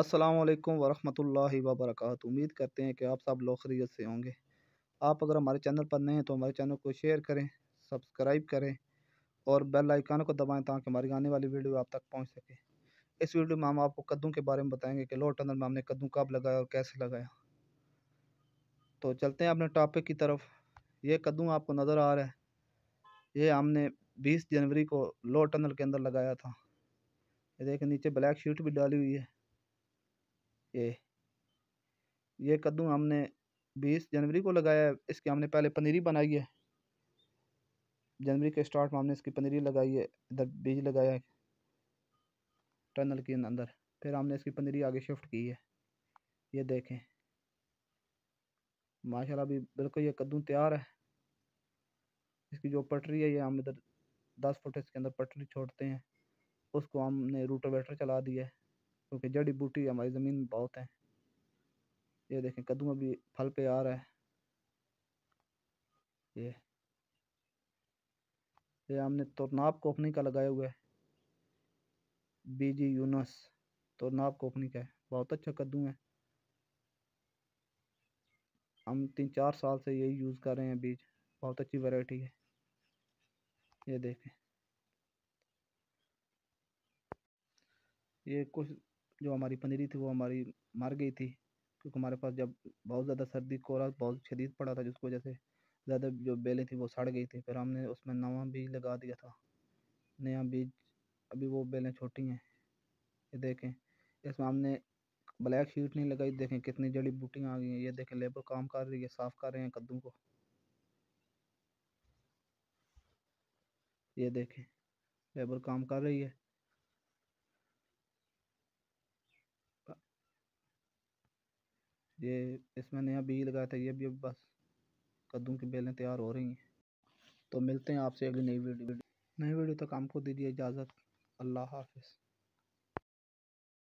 असलकम वरहमल वबरक उम्मीद करते हैं कि आप सब लोग खरीत से होंगे आप अगर हमारे चैनल पर नए हैं तो हमारे चैनल को शेयर करें सब्सक्राइब करें और बेल आइकान को दबाएं ताकि हमारी आने वाली वीडियो आप तक पहुंच सके इस वीडियो में हम आपको कद्दू के बारे में बताएंगे कि लोअर टनल में हमने कद्दू कब लगाया और कैसे लगाया तो चलते हैं अपने टॉपिक की तरफ ये कद्दू आपको नज़र आ रहा है ये हमने बीस जनवरी को लोअर टनल के अंदर लगाया था ये देखें नीचे ब्लैक शीट भी डाली हुई है ये ये कद्दू हमने बीस जनवरी को लगाया है इसकी हमने पहले पनीरी बनाई है जनवरी के स्टार्ट में हमने इसकी पनीरी लगाई है इधर बीज लगाया है टनल के अंदर फिर हमने इसकी पनीरी आगे शिफ्ट की है ये देखें माशाल्लाह अभी बिल्कुल ये कद्दू तैयार है इसकी जो पटरी है ये हम इधर दस फुट इसके अंदर पटरी छोड़ते हैं उसको हमने रूटर वेटर चला दिया है क्योंकि जड़ी बूटी हमारी ज़मीन में बहुत है ये देखें कद्दू में भी फल पे आ रहा है ये ये हमने तोरनाप कोपनी का लगाया हुआ है बीजी यूनस तोरनाप कोपनी का है बहुत अच्छा कद्दू है हम तीन चार साल से यही यूज़ कर रहे हैं बीज बहुत अच्छी वैरायटी है ये देखें ये कुछ जो हमारी पनीरी थी वो हमारी मर गई थी क्योंकि हमारे पास जब बहुत ज़्यादा सर्दी कोहरा बहुत शदीद पड़ा था जिसकी वजह से ज़्यादा जो बेलें थी वो सड़ गई थी फिर हमने उसमें नवा बीज लगा दिया था नया बीज अभी वो बेलें छोटी हैं ये देखें इसमें हमने ब्लैक शीट नहीं लगाई देखें कितनी जड़ी बूटियाँ आ गई हैं ये देखें लेबर काम कर रही है साफ़ कर रहे हैं कद्दू को ये देखें लेबर काम कर रही है ये इसमें नया बी लगाया था ये भी अब बस कद्दू की बेलें तैयार हो रही हैं तो मिलते हैं आपसे अगली नई वीडियो नई वीडियो तक हमको दीजिए इजाज़त अल्लाह हाफिज़